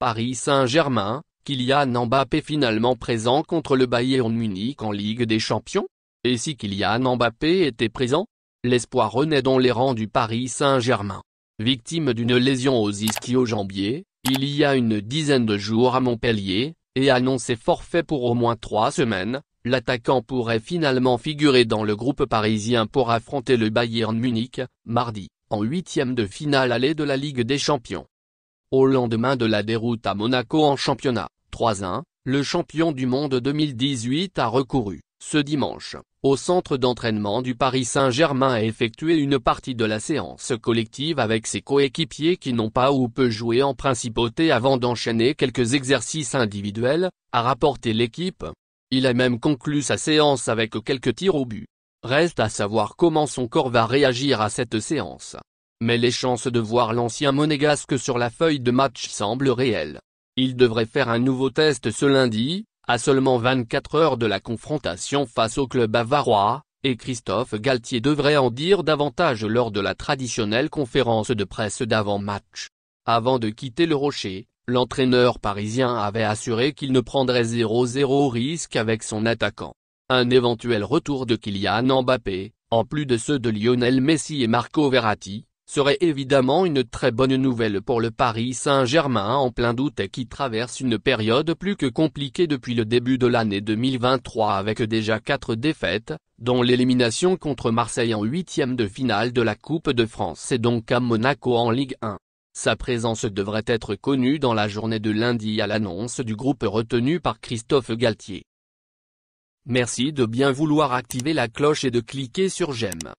Paris Saint-Germain, Kylian Mbappé finalement présent contre le Bayern Munich en Ligue des Champions Et si Kylian Mbappé était présent L'espoir renaît dans les rangs du Paris Saint-Germain. Victime d'une lésion aux ischio-jambiers, il y a une dizaine de jours à Montpellier, et annoncé forfait pour au moins trois semaines, l'attaquant pourrait finalement figurer dans le groupe parisien pour affronter le Bayern Munich, mardi, en huitième de finale aller de la Ligue des Champions. Au lendemain de la déroute à Monaco en championnat, 3-1, le champion du monde 2018 a recouru, ce dimanche, au centre d'entraînement du Paris Saint-Germain a effectué une partie de la séance collective avec ses coéquipiers qui n'ont pas ou peu joué en principauté avant d'enchaîner quelques exercices individuels, a rapporté l'équipe. Il a même conclu sa séance avec quelques tirs au but. Reste à savoir comment son corps va réagir à cette séance. Mais les chances de voir l'ancien monégasque sur la feuille de match semblent réelles. Il devrait faire un nouveau test ce lundi, à seulement 24 heures de la confrontation face au club avarois, et Christophe Galtier devrait en dire davantage lors de la traditionnelle conférence de presse d'avant-match. Avant de quitter le rocher, l'entraîneur parisien avait assuré qu'il ne prendrait 0-0 risque avec son attaquant. Un éventuel retour de Kylian Mbappé, en plus de ceux de Lionel Messi et Marco Verratti, serait évidemment une très bonne nouvelle pour le Paris Saint-Germain en plein doute et qui traverse une période plus que compliquée depuis le début de l'année 2023 avec déjà quatre défaites, dont l'élimination contre Marseille en huitième de finale de la Coupe de France et donc à Monaco en Ligue 1. Sa présence devrait être connue dans la journée de lundi à l'annonce du groupe retenu par Christophe Galtier. Merci de bien vouloir activer la cloche et de cliquer sur j'aime.